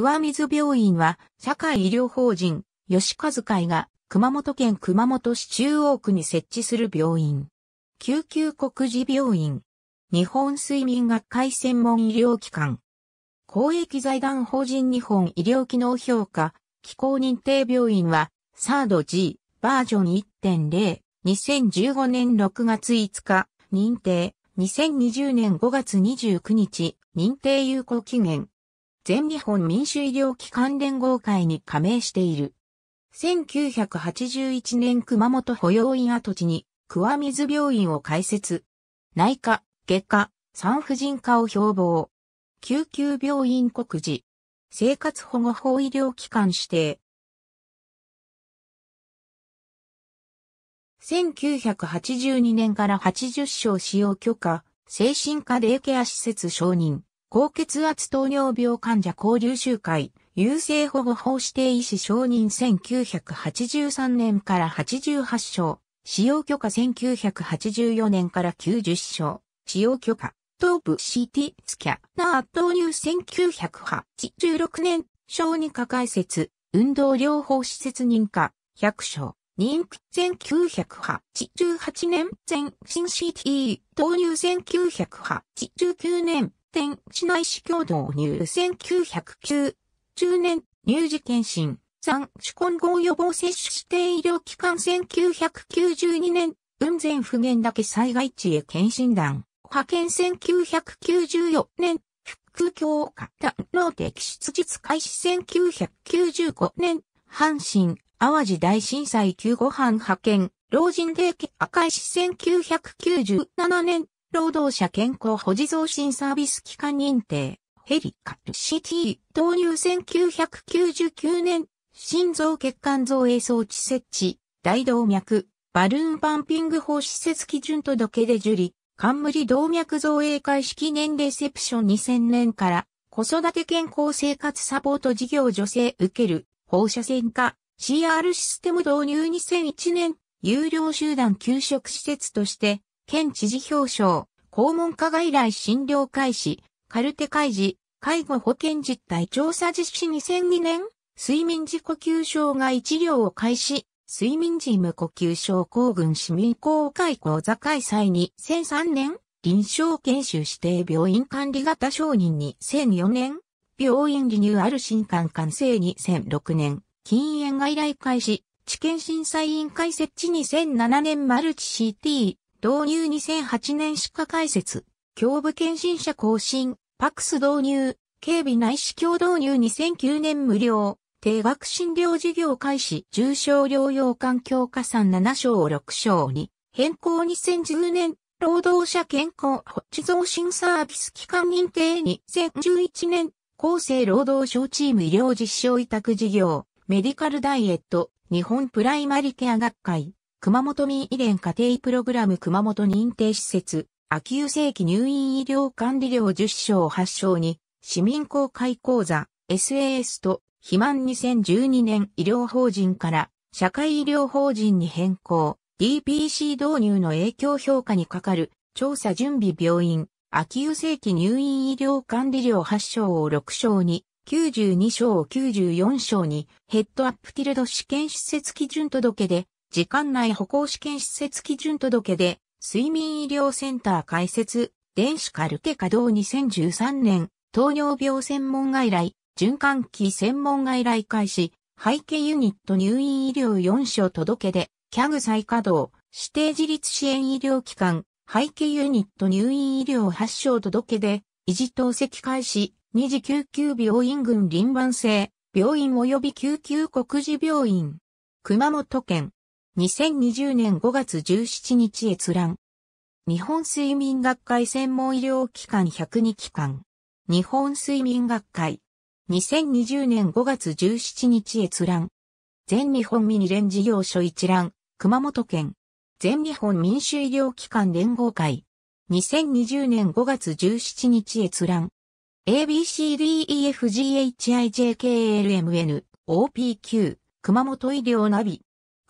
桑水病院は、社会医療法人、吉和会が、熊本県熊本市中央区に設置する病院。救急国事病院。日本睡眠学会専門医療機関。公益財団法人日本医療機能評価、機構認定病院は、サード G バージョン1.0、2015年6月5日、認定、2020年5月29日、認定有効期限、全日本民主医療機関連合会に加盟している。1981年熊本保養院跡地に桑水病院を開設。内科、外科、産婦人科を標榜。救急病院告示。生活保護法医療機関指定。1982年から80床使用許可、精神科デイケア施設承認。高血圧糖尿病患者交流集会、優生保護法指定医師承認1983年から88章、使用許可1984年から90章、使用許可、頭部 CT スキャナー投入1986年、小児科解説、運動療法施設認可、100章、認気1988年全新 c t 投入1989年展市内市共同入1909中年乳児検診産、種混合予防接種指定医療機関1992年雲仙普賢岳災害地へ検診団派遣1994年復旧強化断能的出実開始1995年阪神淡路大震災救護班派遣老人霊気赤石1997年労働者健康保持増進サービス機関認定、ヘリカルシティ、導入1999年、心臓血管造影装置設置、大動脈、バルーンパンピング法施設基準届で受理、冠動脈造影開始記念レセプション2000年から、子育て健康生活サポート事業助成受ける、放射線科、CR システム導入2001年、有料集団給食施設として、県知事表彰、公文科外来診療開始、カルテ開示、介護保険実態調査実施2002年、睡眠時呼吸症害治療を開始、睡眠時無呼吸症候群市民公開講座開催に2003年、臨床研修指定病院管理型承認に2004年、病院リニューアル新館完成2006年、禁煙外来開始、知見審査委員会設置2007年マルチ CT、導入2008年歯科解説、胸部検診者更新、パクス導入、警備内視鏡導入2009年無料、定額診療事業開始、重症療養環境加算7章を6章に、変更2010年、労働者健康保持増進サービス期間認定2011年、厚生労働省チーム医療実証委託事業、メディカルダイエット、日本プライマリケア学会。熊本民医連家庭プログラム熊本認定施設、秋湯世紀入院医療管理料10を発症に、市民公開講座、SAS と、肥満2012年医療法人から社会医療法人に変更、DPC 導入の影響評価にかかる調査準備病院、秋湯世紀入院医療管理料8症を6章に、92章94章にヘッドアップティルド試験施設基準届で時間内歩行試験施設基準届で、睡眠医療センター開設、電子カルテ稼働2013年、糖尿病専門外来、循環器専門外来開始、背景ユニット入院医療4所届で、キャグ再稼働、指定自立支援医療機関、背景ユニット入院医療8所届で、維持透析開始、二次救急病院群臨番制、病院及び救急国事病院。熊本県、2020年5月17日閲覧。日本睡眠学会専門医療機関102機関。日本睡眠学会。2020年5月17日閲覧。全日本ミニ連事業所一覧。熊本県。全日本民主医療機関連合会。2020年5月17日閲覧。ABCDEFGHIJKLMN OPQ 熊本医療ナビ。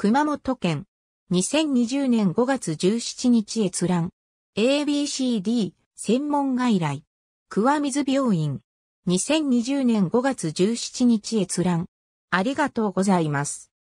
熊本県。2020年5月17日閲覧。ABCD 専門外来。桑水病院。2020年5月17日閲覧。ありがとうございます。